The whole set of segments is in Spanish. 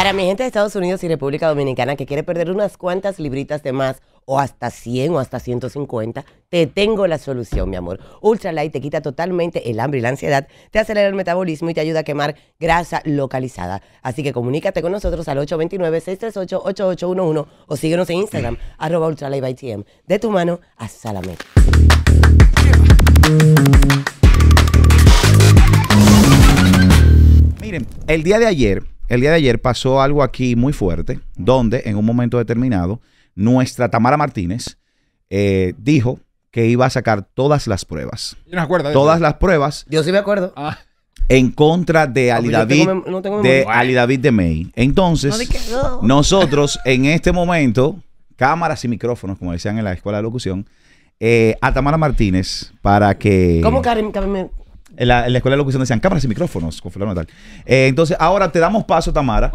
Para mi gente de Estados Unidos y República Dominicana que quiere perder unas cuantas libritas de más, o hasta 100 o hasta 150, te tengo la solución, mi amor. Ultralight te quita totalmente el hambre y la ansiedad, te acelera el metabolismo y te ayuda a quemar grasa localizada. Así que comunícate con nosotros al 829-638-8811 o síguenos en Instagram, ultralight arroba ultralightbytm. De tu mano a Salamé. Miren, el día de ayer el día de ayer pasó algo aquí muy fuerte, donde en un momento determinado nuestra Tamara Martínez eh, dijo que iba a sacar todas las pruebas. Yo no acuerdo. todas las pruebas. Yo sí me acuerdo. Ah. En contra de ah, pues Ali David, de Ali David de May. Entonces, nosotros en este momento, cámaras y micrófonos, como decían en la escuela de locución, eh, a Tamara Martínez para que. ¿Cómo en la, escuela de locución decían cámaras y micrófonos con eh, entonces, ahora te damos paso, Tamara.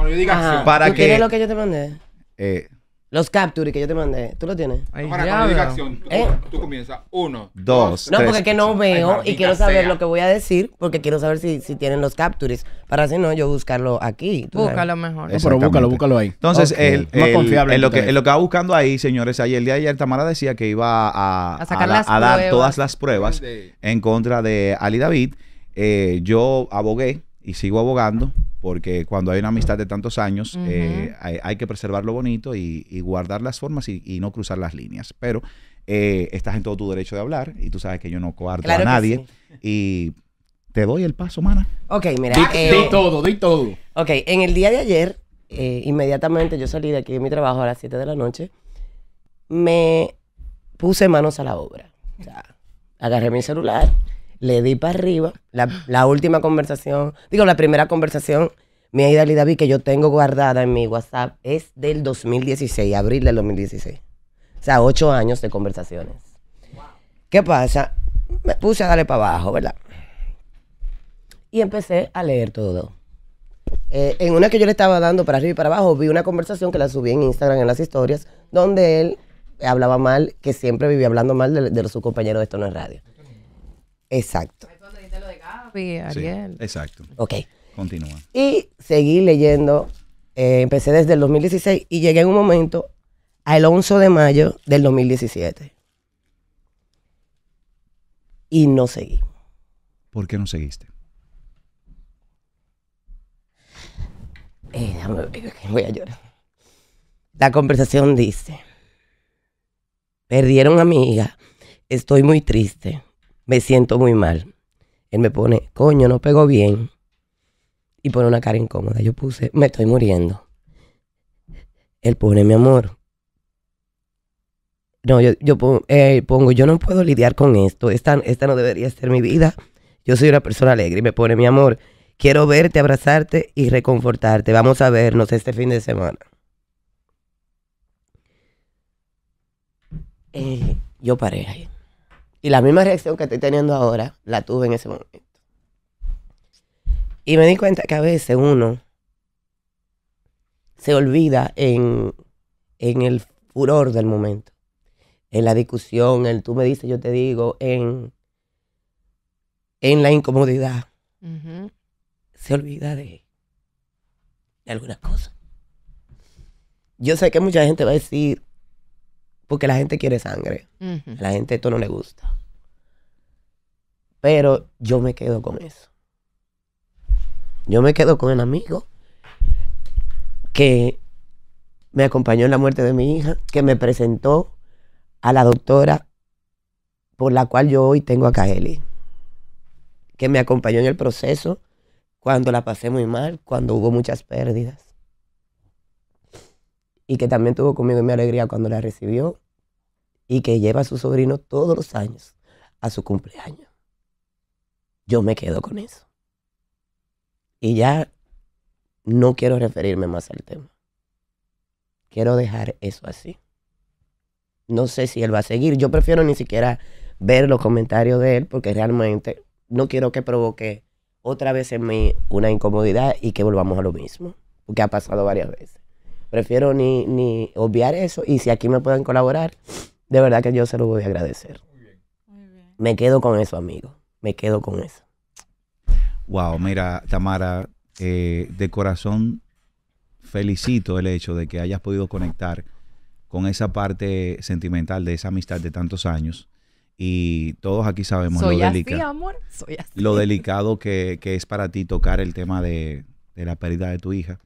Para que. ¿Qué es lo que yo te mandé? Eh, los captures que yo te mandé. ¿Tú lo tienes? Para que ¿Eh? tú, comienzas. Uno, dos, No, porque es que no veo y quiero saber lo que voy a decir, porque quiero saber si, si tienen los captures. Para si no, yo buscarlo aquí. Búscalo mejor. No, pero búscalo, búscalo ahí. Entonces, En lo, que, lo que va buscando ahí, señores, ayer el día de ayer Tamara decía que iba a, a, dar todas las pruebas en contra de Ali David. Eh, yo abogué y sigo abogando porque cuando hay una amistad de tantos años, eh, hay, que preservar lo bonito y, guardar las formas y, no cruzar las líneas. Pero eh, estás en todo tu derecho de hablar y tú sabes que yo no coarto a nadie. Y te doy el paso, mana. Ok, mira. Di, eh, di todo, di todo. Ok, en el día de ayer, inmediatamente yo salí de aquí de mi trabajo a las 7 de la noche, me puse manos a la obra. O sea, agarré mi celular le di para arriba. La, última conversación, digo, la primera conversación mi y David que yo tengo guardada en mi WhatsApp es del 2016, abril del 2016. O sea, ocho años de conversaciones. ¿Qué pasa? Me puse a darle para abajo, ¿verdad? Y empecé a leer todo. Eh, en una que yo le estaba dando para arriba y para abajo, vi una conversación que la subí en Instagram en las historias, donde él hablaba mal, que siempre vivía hablando mal de, su compañero de Esto en Radio. Exacto. lo de Ariel. exacto. Ok. Continúa. Y seguí leyendo. Eh, empecé desde el 2016 y llegué en un momento al 11 de mayo del 2017. Y no seguí. ¿Por qué no seguiste? Eh, déjame ver voy a llorar. La conversación dice, perdieron amiga, estoy muy triste, me siento muy mal. Él me pone, coño, no pegó bien. Y pone una cara incómoda. Yo puse, me estoy muriendo. Él pone, mi amor. No, yo, eh, pongo, yo no puedo lidiar con esto. Esta, no debería ser mi vida. Yo soy una persona alegre. Y me pone, mi amor, quiero verte, abrazarte y reconfortarte. Vamos a vernos este fin de semana. Eh, yo paré ahí. Y la misma reacción que estoy teniendo ahora, la tuve en ese momento. Y me di cuenta que a veces uno se olvida en, el furor del momento, en la discusión, en tú me dices, yo te digo, en, en la incomodidad. Se olvida de, de algunas cosas. Yo sé que mucha gente va a decir, porque la gente quiere sangre. la gente esto no le gusta. Pero yo me quedo con eso. Yo me quedo con el amigo que me acompañó en la muerte de mi hija, que me presentó a la doctora por la cual yo hoy tengo a Kaeli, que me acompañó en el proceso cuando la pasé muy mal, cuando hubo muchas pérdidas y que también tuvo conmigo mi alegría cuando la recibió y que lleva a su sobrino todos los años a su cumpleaños. Yo me quedo con eso. Y ya no quiero referirme más al tema. Quiero dejar eso así. No sé si él va a seguir. Yo prefiero ni siquiera ver los comentarios de él porque realmente no quiero que provoque otra vez en mí una incomodidad y que volvamos a lo mismo, porque ha pasado varias veces. Prefiero ni, obviar eso y si aquí me pueden colaborar, de verdad que yo se lo voy a agradecer. Me quedo con eso, amigo. Me quedo con eso. Wow, mira, Tamara, eh, de corazón felicito el hecho de que hayas podido conectar con esa parte sentimental de esa amistad de tantos años. Y todos aquí sabemos lo, delicado que, es para ti tocar el tema de, de la pérdida de tu hija.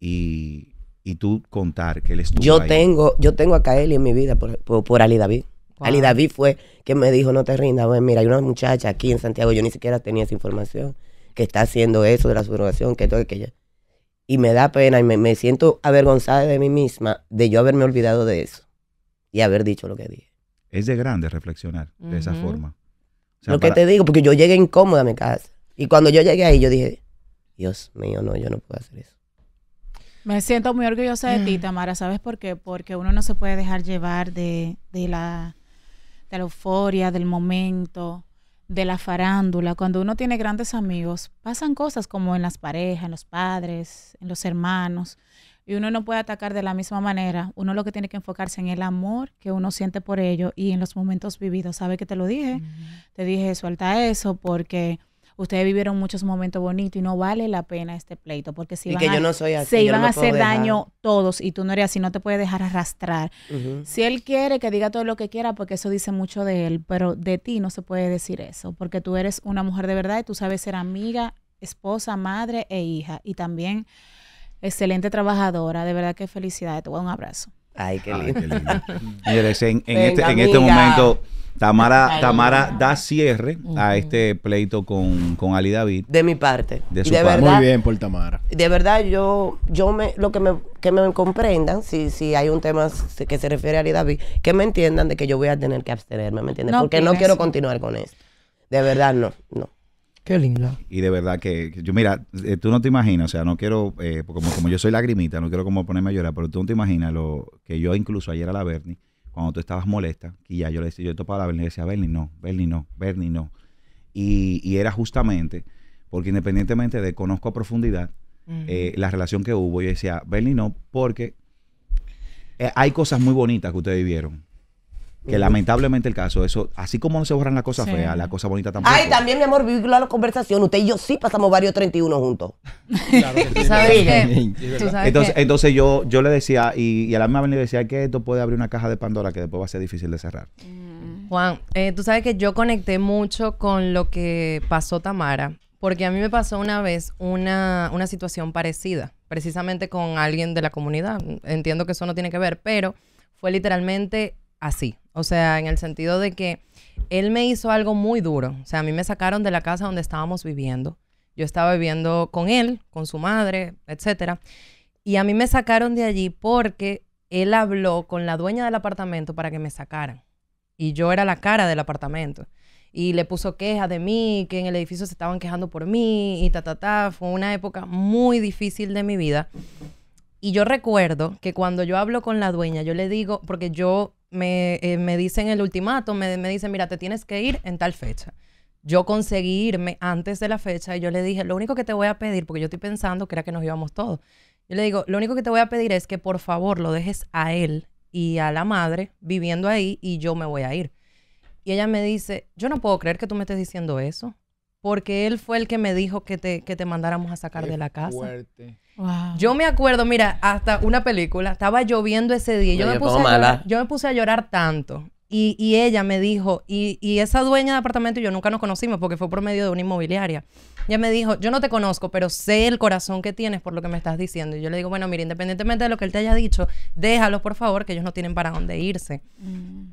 Y y tú contar que él estuvo yo Tengo, yo tengo a Kaeli en mi vida por, por, Ali David. Ali David fue quien me dijo, no te rindas, mira, hay una muchacha aquí en Santiago, yo ni siquiera tenía esa información, que está haciendo eso de la subrogación, que todo que ella Y me da pena y me, siento avergonzada de mí misma de yo haberme olvidado de eso y haber dicho lo que dije. Es de grande reflexionar de esa forma. lo que te digo, porque yo llegué incómoda a mi casa. Y cuando yo llegué ahí, yo dije, Dios mío, no, yo no puedo hacer eso. Me siento muy orgullosa de ti, mm. Tamara. ¿Sabes por qué? Porque uno no se puede dejar llevar de, de, la, de la euforia, del momento, de la farándula. Cuando uno tiene grandes amigos, pasan cosas como en las parejas, en los padres, en los hermanos. Y uno no puede atacar de la misma manera. Uno lo que tiene que enfocarse en el amor que uno siente por ello y en los momentos vividos. ¿Sabe que te lo dije? Te dije, suelta eso porque ustedes vivieron muchos momentos bonitos y no vale la pena este pleito, porque si no soy se iban a hacer daño todos y tú no eres así, no te puedes dejar arrastrar. Si él quiere que diga todo lo que quiera, porque eso dice mucho de él, pero de ti no se puede decir eso, porque tú eres una mujer de verdad y tú sabes ser amiga, esposa, madre e hija y también excelente trabajadora, de verdad que felicidad. te voy a dar un abrazo. Ay, qué lindo. en, este, en este momento Tamara, Tamara da cierre a este pleito con, Ali David. De mi parte. De Verdad, Muy bien por Tamara. De verdad, yo, yo me, lo que me, que me comprendan, si, hay un tema que se refiere a Ali David, que me entiendan de que yo voy a tener que abstenerme, ¿me entiendes? Porque no quiero continuar con esto. De verdad, no, no. Qué lindo. Y de verdad que, yo mira, eh, tú no te imaginas, o sea, no quiero, eh, como, como yo soy lagrimita, no quiero como ponerme a llorar, pero tú no te imaginas lo que yo incluso ayer a la Bernie cuando tú estabas molesta, que ya yo le decía, yo topaba a Bernie y decía, Bernie no, Bernie no, Bernie no. Y, era justamente porque independientemente de conozco a profundidad eh, la relación que hubo, yo decía, Bernie no, porque eh, hay cosas muy bonitas que ustedes vivieron. Que lamentablemente el caso, eso, así como no se borran las cosas feas, las cosas bonitas tampoco. Ay, también, mi amor, vi la conversación. Usted y yo sí pasamos varios 31 juntos. Claro entonces, entonces yo, yo le decía, y, a la misma vez le decía que esto puede abrir una caja de Pandora que después va a ser difícil de cerrar. Mm. Juan, eh, tú sabes que yo conecté mucho con lo que pasó Tamara, porque a mí me pasó una vez una, una situación parecida, precisamente con alguien de la comunidad. Entiendo que eso no tiene que ver, pero fue literalmente así. O sea, en el sentido de que él me hizo algo muy duro. O sea, a mí me sacaron de la casa donde estábamos viviendo. Yo estaba viviendo con él, con su madre, etcétera. Y a mí me sacaron de allí porque él habló con la dueña del apartamento para que me sacaran. Y yo era la cara del apartamento. Y le puso queja de mí, que en el edificio se estaban quejando por mí y ta, ta, ta. Fue una época muy difícil de mi vida. Y yo recuerdo que cuando yo hablo con la dueña, yo le digo, porque yo me, eh, me dicen el ultimato, me, me dicen, mira, te tienes que ir en tal fecha yo conseguí irme antes de la fecha y yo le dije, lo único que te voy a pedir, porque yo estoy pensando que era que nos íbamos todos, yo le digo, lo único que te voy a pedir es que por favor lo dejes a él y a la madre viviendo ahí y yo me voy a ir. Y ella me dice, yo no puedo creer que tú me estés diciendo eso porque él fue el que me dijo que te, que te mandáramos a sacar de la casa. Fuerte. Yo me acuerdo, mira, hasta una película, estaba lloviendo ese día, yo, me, puse, yo me puse a llorar tanto. Y, y ella me dijo, y, esa dueña de apartamento y yo nunca nos conocimos porque fue por medio de una inmobiliaria. Ella me dijo, yo no te conozco, pero sé el corazón que tienes por lo que me estás diciendo. Y yo le digo, bueno, mira, independientemente de lo que él te haya dicho, déjalo por favor, que ellos no tienen para dónde irse. Mm.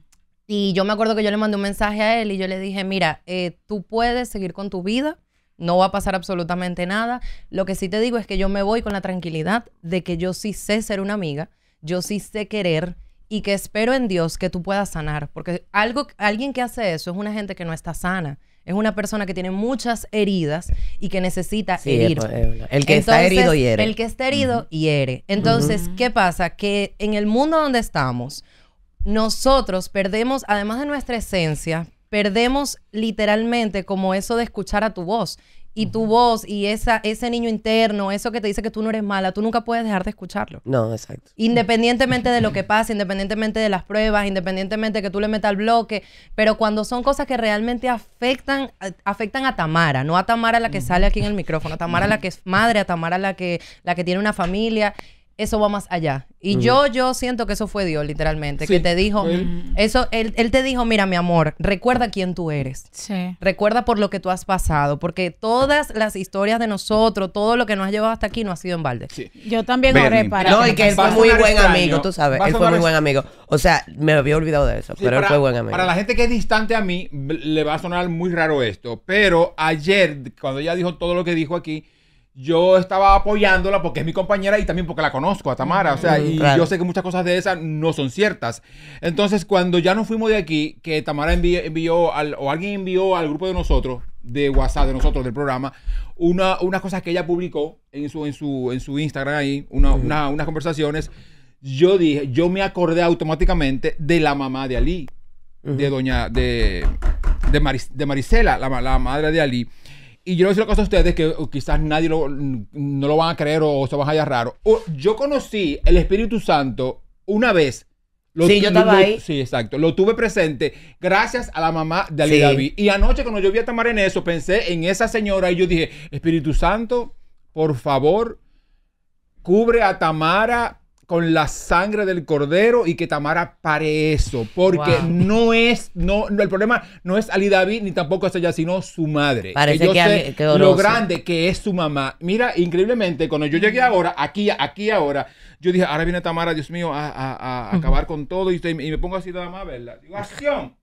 Y yo me acuerdo que yo le mandé un mensaje a él y yo le dije, mira, eh, tú puedes seguir con tu vida, no va a pasar absolutamente nada. Lo que sí te digo es que yo me voy con la tranquilidad de que yo sí sé ser una amiga, yo sí sé querer y que espero en Dios que tú puedas sanar, porque algo, alguien que hace eso es una gente que no está sana. Es una persona que tiene muchas heridas y que necesita El que está herido hiere. El que está herido hiere. Entonces, ¿qué pasa? Que en el mundo donde estamos, nosotros perdemos, además de nuestra esencia, perdemos literalmente como eso de escuchar a tu voz. Y tu voz y esa, ese niño interno, eso que te dice que tú no eres mala, tú nunca puedes dejar de escucharlo. No, exacto. Independientemente de lo que pase, independientemente de las pruebas, independientemente de que tú le metas al bloque, pero cuando son cosas que realmente afectan, afectan a Tamara, no a Tamara la que sale aquí en el micrófono, a Tamara la que es madre, a Tamara la que, la que tiene una familia eso va más allá. Y yo, yo siento que eso fue Dios, literalmente, que te dijo, eso, él, te dijo, mira, mi amor, recuerda quién tú eres. Sí. Recuerda por lo que tú has pasado, porque todas las historias de nosotros, todo lo que nos ha llevado hasta aquí no ha sido en balde. Yo también lo oré para... No, y que él fue muy buen amigo, tú sabes, él fue muy buen amigo. O sea, me había olvidado de eso, pero él fue buen amigo. Para la gente que es distante a mí, le va a sonar muy raro esto, pero ayer, cuando ella dijo todo lo que dijo aquí, yo estaba apoyándola porque es mi compañera y también porque la conozco a Tamara. O sea, yo sé que muchas cosas de esas no son ciertas. Entonces, cuando ya nos fuimos de aquí, que Tamara envió, o alguien envió al grupo de nosotros, de WhatsApp, de nosotros, del programa, una, unas cosas que ella publicó en su, en su, en su Instagram ahí, unas conversaciones. Yo dije, yo me acordé automáticamente de la mamá de Ali, de doña, de, de, Marisela, la, la madre de Ali y yo le voy a decir lo a ustedes, que quizás nadie lo, no lo van a creer o, se va a hallar raro. yo conocí el Espíritu Santo una vez. Lo sí, yo estaba ahí. Sí, exacto. Lo tuve presente gracias a la mamá de Ali David. Y anoche cuando yo vi a Tamara en eso, pensé en esa señora y yo dije, Espíritu Santo, por favor, cubre a Tamara con la sangre del cordero y que Tamara pare eso, porque no es, no, el problema no es Ali David ni tampoco es ella, sino su madre. Parece que, lo grande que es su mamá. Mira, increíblemente, cuando yo llegué ahora, aquí, aquí ahora, yo dije, ahora viene Tamara, Dios mío, a, acabar con todo y, y, me pongo así nada más, ¿verdad? Digo, pues acción.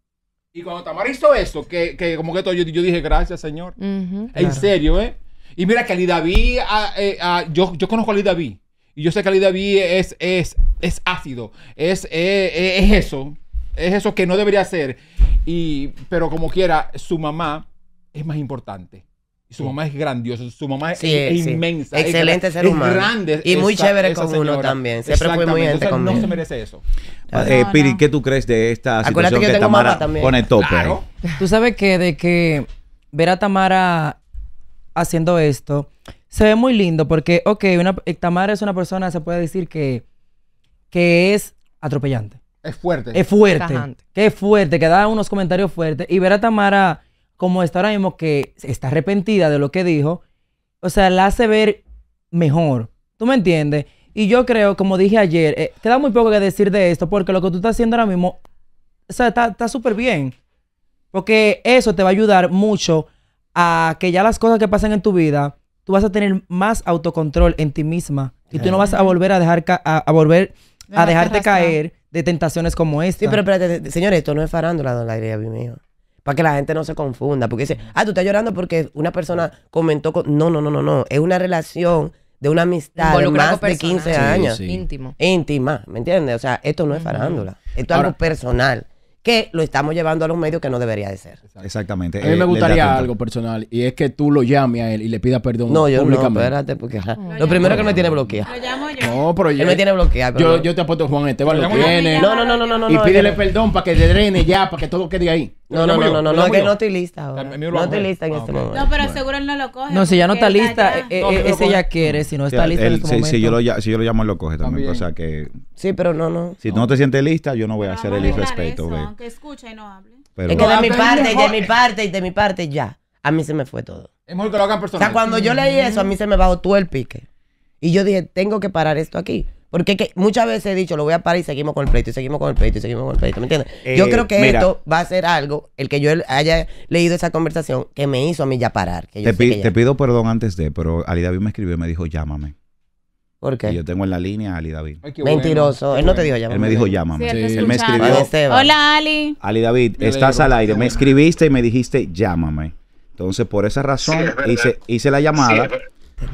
Y cuando Tamara hizo eso, que, como que todo, yo, dije, gracias, Señor. en serio, ¿eh? Y mira que Ali David, ah, eh, ah, yo, yo conozco a Ali David. Y yo sé que la IDV es, es, es ácido, es, es, es, eso, es eso que no debería ser. Y, pero como quiera, su mamá es más importante. Su mamá es grandiosa, su mamá es, inmensa. Excelente ser humano. grande. Y muy chévere con uno también. Siempre fue muy gente No se merece eso. Ah, eh, Piri, ¿qué tú crees de esta Acuérdate situación que, Tamara con el tope? Tú sabes que de que ver a Tamara haciendo esto se ve muy lindo porque, ok, una, eh, Tamara es una persona, se puede decir que, que es atropellante. Es fuerte. Es fuerte. Que es fuerte, que da unos comentarios fuertes. Y ver a Tamara como está ahora mismo, que está arrepentida de lo que dijo, o sea, la hace ver mejor. ¿Tú me entiendes? Y yo creo, como dije ayer, eh, te da muy poco que decir de esto, porque lo que tú estás haciendo ahora mismo, o sea, está súper bien. Porque eso te va a ayudar mucho a que ya las cosas que pasan en tu vida vas a tener más autocontrol en ti misma y tú no vas a volver a dejar a, volver a dejarte caer de tentaciones como esta. Sí, pero espérate, señores, esto no es farándula, don mi mío. Para que la gente no se confunda, porque dice, ah, tú estás llorando porque una persona comentó, con... no, no, no, no, no, es una relación de una amistad de más de 15 años. Íntimo. Íntima, ¿me entiendes? O sea, esto no es farándula, esto es algo personal que lo estamos llevando a los medios que no debería de ser. Exactamente. A mí me eh, gustaría algo personal y es que tú lo llames a él y le pidas perdón. No, yo no, espérate, porque lo, primero primero que me tiene bloqueado. Lo llamo yo. No, pero yo. Él me tiene bloqueado. Yo, te apuesto Juan Esteban lo, No, no, no, no, no. Y pídele perdón para que te drene ya, para que todo quede ahí. No, no, no, no, no, que no estoy lista ahora. No estoy lista en ah, este momento. No, pero seguro él no lo coge. No, si ya eh, no está eh, lista, ese ya quiere. Si no está lista en este momento. Si yo lo llamo, él lo coge también. O sea que... Sí, pero no, no. Si no te sientes lista, yo no voy a hacer el irrespeto. Aunque escucha y no hable. Es que de mi parte, de mi parte, y de mi parte ya. A mí se me fue todo. Es mejor que lo hagan personal. O sea, cuando yo leí eso, a mí se me bajó todo el pique. Y yo dije, tengo que parar esto aquí. Porque que muchas veces he dicho, lo voy a parar y seguimos con el pleito, y seguimos con el pleito, y seguimos con el pleito, ¿me entiendes? yo eh, creo que esto va a ser algo, el que yo haya leído esa conversación, que me hizo a mí ya parar. te, pido perdón antes de, pero Ali David me escribió y me dijo, llámame. ¿Por qué? yo tengo en la línea a Ali David. Mentiroso. Él no te dijo llámame. Él me dijo llámame. Sí, él, me escribió. Hola, Ali. Ali David, estás al aire. Me escribiste y me dijiste llámame. Entonces, por esa razón, hice, hice la llamada.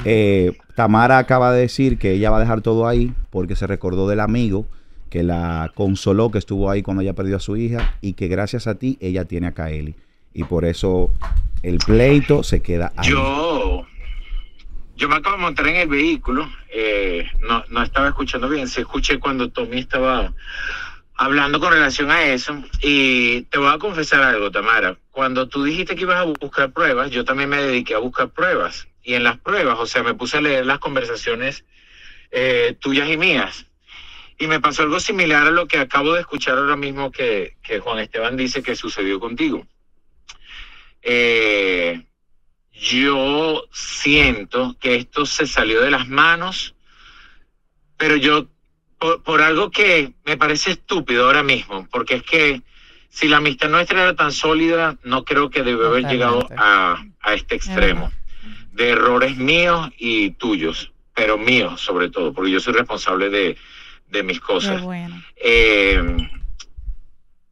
Eh, Tamara acaba de decir que ella va a dejar todo ahí porque se recordó del amigo que la consoló, que estuvo ahí cuando ella perdió a su hija y que gracias a ti ella tiene a Kaeli. Y por eso el pleito se queda ahí. Yo, yo me acabo de montar en el vehículo, eh, no, no estaba escuchando bien, se escuché cuando Tommy estaba hablando con relación a eso, y te voy a confesar algo, Tamara. Cuando tú dijiste que ibas a buscar pruebas, yo también me dediqué a buscar pruebas y en las pruebas, o sea, me puse a leer las conversaciones eh, tuyas y mías. Y me pasó algo similar a lo que acabo de escuchar ahora mismo que, que Juan Esteban dice que sucedió contigo. Eh, yo siento que esto se salió de las manos, pero yo, por, algo que me parece estúpido ahora mismo, porque es que si la amistad nuestra era tan sólida, no creo que debió haber llegado a, este extremo de errores míos y tuyos, pero míos sobre todo, porque yo soy responsable de, mis cosas. Eh,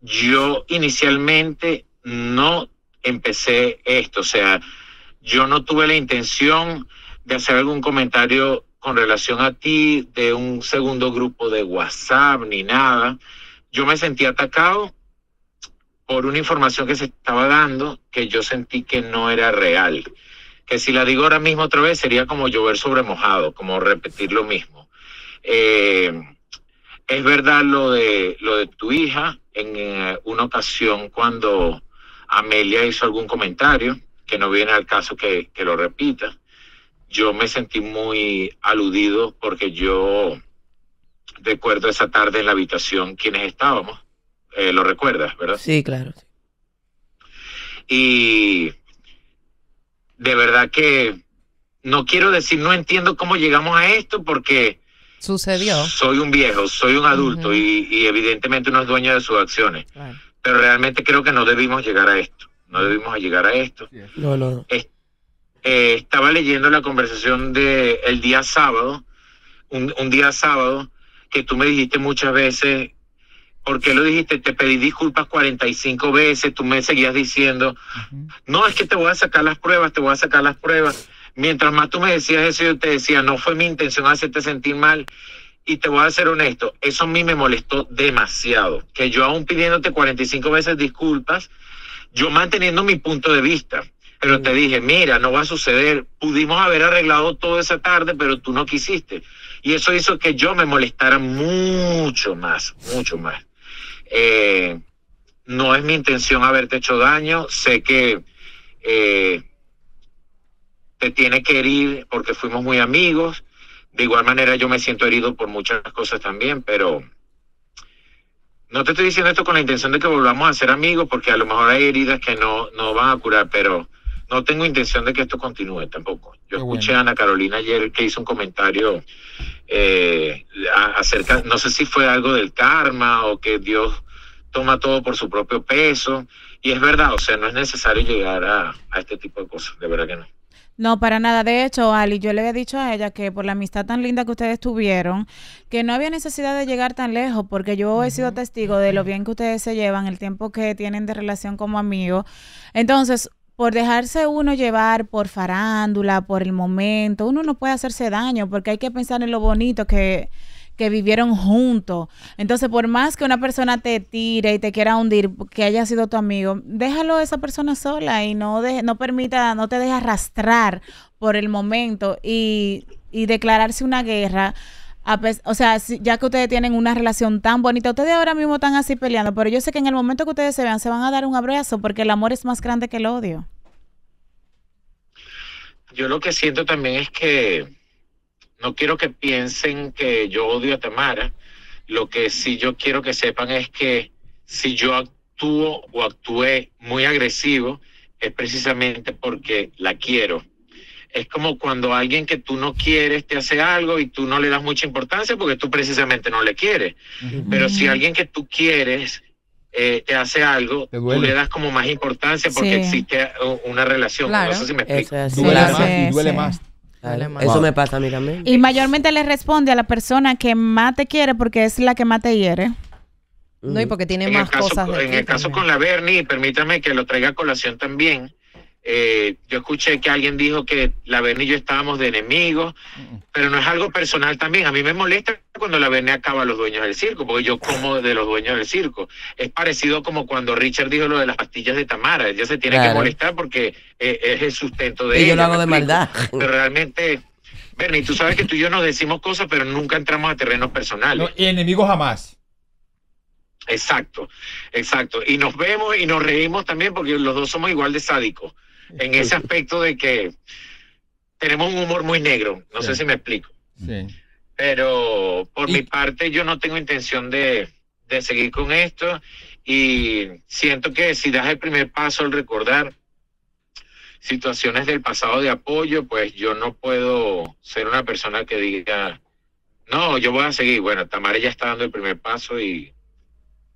yo inicialmente no empecé esto, o sea, yo no tuve la intención de hacer algún comentario con relación a ti, de un segundo grupo de WhatsApp, ni nada. Yo me sentí atacado por una información que se estaba dando que yo sentí que no era real que si la digo ahora mismo otra vez sería como llover sobre mojado, como repetir lo mismo. Eh, es verdad lo de, lo de tu hija, en eh, una ocasión cuando Amelia hizo algún comentario, que no viene al caso que, lo repita, yo me sentí muy aludido porque yo recuerdo esa tarde en la habitación quienes estábamos. Eh, ¿Lo recuerdas, verdad? Sí, claro. Y de verdad que no quiero decir no entiendo cómo llegamos a esto porque sucedió. Soy un viejo, soy un adulto y, evidentemente uno es dueño de sus acciones. Pero realmente creo que no debimos llegar a esto. No debimos llegar a esto. No, no. Eh, estaba leyendo la conversación de el día sábado, un, un, día sábado, que tú me dijiste muchas veces, ¿por qué lo dijiste? Te pedí disculpas 45 veces, tú me seguías diciendo, no, es que te voy a sacar las pruebas, te voy a sacar las pruebas. Mientras más tú me decías eso, yo te decía, no fue mi intención hacerte sentir mal. Y te voy a ser honesto, eso a mí me molestó demasiado, que yo aún pidiéndote 45 veces disculpas, yo manteniendo mi punto de vista, pero te dije, mira, no va a suceder, pudimos haber arreglado todo esa tarde, pero tú no quisiste. Y eso hizo que yo me molestara mucho más, mucho más. Eh, no es mi intención haberte hecho daño, sé que eh, te tiene que herir porque fuimos muy amigos. De igual manera yo me siento herido por muchas cosas también, pero no te estoy diciendo esto con la intención de que volvamos a ser amigos, porque a lo mejor hay heridas que no, no van a curar, pero no tengo intención de que esto continúe tampoco. Yo escuché a Ana Carolina ayer que hizo un comentario eh, acerca, no sé si fue algo del karma o que Dios toma todo por su propio peso. Y es verdad, o sea, no es necesario llegar a, este tipo de cosas, de verdad que no. No, para nada. De hecho, Ali, yo le había dicho a ella que por la amistad tan linda que ustedes tuvieron, que no había necesidad de llegar tan lejos, porque yo he sido testigo de lo bien que ustedes se llevan, el tiempo que tienen de relación como amigos. Entonces, por dejarse uno llevar por farándula, por el momento, uno no puede hacerse daño, porque hay que pensar en lo bonito que que vivieron juntos. Entonces, por más que una persona te tire y te quiera hundir, que haya sido tu amigo, déjalo a esa persona sola y no, no permita, no te deje arrastrar por el momento y, declararse una guerra. o sea, ya que ustedes tienen una relación tan bonita, ustedes ahora mismo están así peleando, pero yo sé que en el momento que ustedes se vean, se van a dar un abrazo porque el amor es más grande que el odio. Yo lo que siento también es que no quiero que piensen que yo odio a Tamara. Lo que sí yo quiero que sepan es que si yo actúo o actué muy agresivo, es precisamente porque la quiero. Es como cuando alguien que tú no quieres te hace algo y tú no le das mucha importancia porque tú precisamente no le quieres. Pero si alguien que tú quieres eh, te hace algo, tú le das como más importancia porque existe una relación. No sé si me explico. duele y duele más. Eso me pasa a mí también. Y mayormente le responde a la persona que más te quiere porque es la que más te hiere. Mm. No, y porque tiene más cosas. En el caso con la Bernie, permítame que lo traiga a colación también, eh, yo escuché que alguien dijo que la Berni y yo estábamos de enemigos, pero no es algo personal también. A mí me molesta cuando la Verne acaba los dueños del circo, porque yo como de los dueños del circo. Es parecido como cuando Richard dijo lo de las pastillas de Tamara. Ella se tiene que molestar porque eh, es el sustento de y ella. yo lo hago de maldad. Pero realmente, Berni, tú sabes que tú y yo nos decimos cosas, pero nunca entramos a terrenos personales. y enemigos jamás. Exacto, exacto. Y nos vemos y nos reímos también porque los dos somos igual de sádicos en ese aspecto de que tenemos un humor muy negro, no sé si me explico. Pero por mi parte yo no tengo intención de, de seguir con esto y siento que si das el primer paso al recordar situaciones del pasado de apoyo, pues yo no puedo ser una persona que diga, no, yo voy a seguir. Bueno, Tamara ya está dando el primer paso y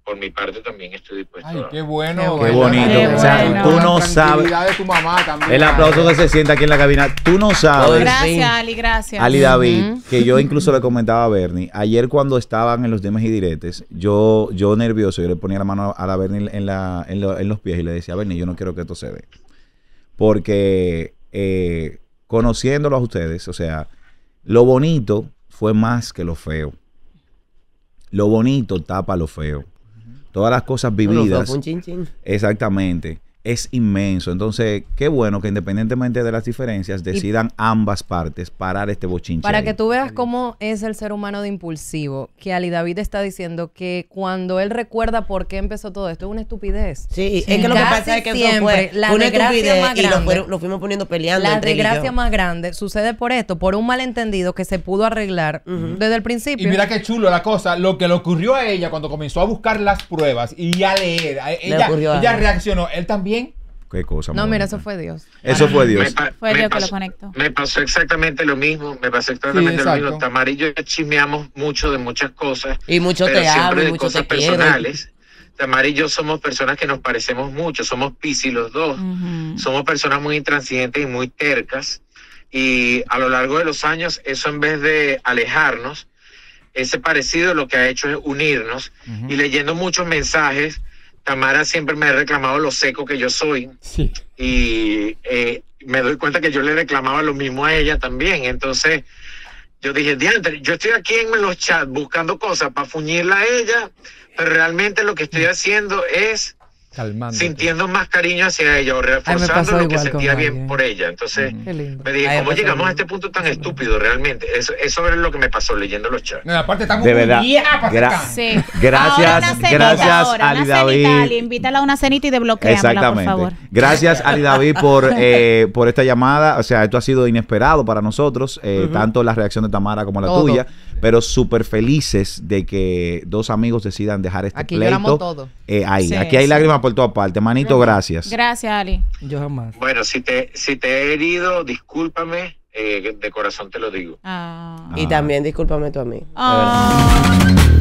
por mi parte también estoy dispuesto. Ay, qué bueno, qué bonito. o sea, tú no sabes. De tu mamá también, el aplauso que se sienta aquí en la cabina. Tú no sabes. Gracias, Ali, gracias. Ali David, que yo incluso le comentaba a Bernie, ayer cuando estaban en los dimes y diretes, yo, yo nervioso, yo le ponía la mano a la Bernie en, los pies y le decía, Bernie, yo no quiero que esto se dé. Porque eh, conociéndolo a ustedes, o sea, lo bonito fue más que lo feo. Lo bonito tapa lo feo todas las cosas vividas. Exactamente es inmenso. Entonces, qué bueno que independientemente de las diferencias, decidan ambas partes parar este bochinche. Para que tú veas cómo es el ser humano de impulsivo, que Ali David está diciendo que cuando él recuerda por qué empezó todo esto, es una estupidez. Sí, es que lo que pasa es que siempre, la una más grande, lo, fuimos poniendo peleando. La desgracia más grande sucede por esto, por un malentendido que se pudo arreglar desde el principio. Y mira qué chulo la cosa, lo que le ocurrió a ella cuando comenzó a buscar las pruebas y ya leer, ella, ella reaccionó, él también no, mira, eso fue Dios. Eso fue Dios. Me, fue Dios pasó, que lo conectó. Me pasó exactamente lo mismo. Me pasó exactamente lo mismo. Tamar y yo chismeamos mucho de muchas cosas. Y mucho te hablo, de cosas personales. Quiero. y yo somos personas que nos parecemos mucho. Somos piscis los dos. Somos personas muy intransigentes y muy tercas. Y a lo largo de los años, eso en vez de alejarnos, ese parecido lo que ha hecho es unirnos. Y leyendo muchos mensajes Camara siempre me ha reclamado lo seco que yo soy. Sí. Y eh, me doy cuenta que yo le reclamaba lo mismo a ella también. Entonces yo dije, diantre, yo estoy aquí en los chats buscando cosas para fuñirla a ella, pero realmente lo que estoy mm. haciendo es sintiendo más cariño hacia ella o reforzando lo que sentía bien por ella. Entonces me dije, ¿cómo llegamos a este punto tan estúpido realmente? Eso, eso es lo que me pasó leyendo los chats. de verdad. Gracias, gracias ahora, Ali David. invítala a una cenita y desbloquea. Exactamente. Por favor. Gracias Ali David por, eh, por esta llamada. O sea, esto ha sido inesperado para nosotros, eh, tanto la reacción de Tamara como la tuya pero súper felices de que dos amigos decidan dejar este aquí pleito. Todo. Eh, ahí, aquí hay lágrimas por todas partes. Manito, gracias. Gracias, Ali. Yo jamás. Bueno, si te, si te he herido, discúlpame. Eh, de corazón te lo digo. Ah. Ah. Y también discúlpame tú a mí. Ah.